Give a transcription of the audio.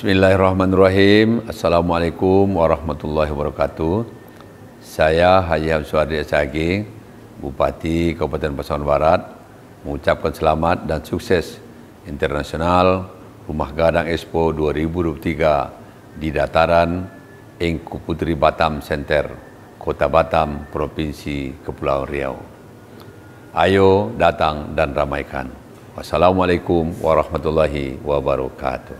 Bismillahirrahmanirrahim. Assalamualaikum warahmatullahi wabarakatuh. Saya Haji Hamsuardi Sagi, Bupati Kabupaten Pasaman Barat, mengucapkan selamat dan sukses Internasional Rumah Gadang Expo 2023 di dataran Engku Putri Batam Center, Kota Batam, Provinsi Kepulauan Riau. Ayo datang dan ramaikan. Wassalamualaikum warahmatullahi wabarakatuh.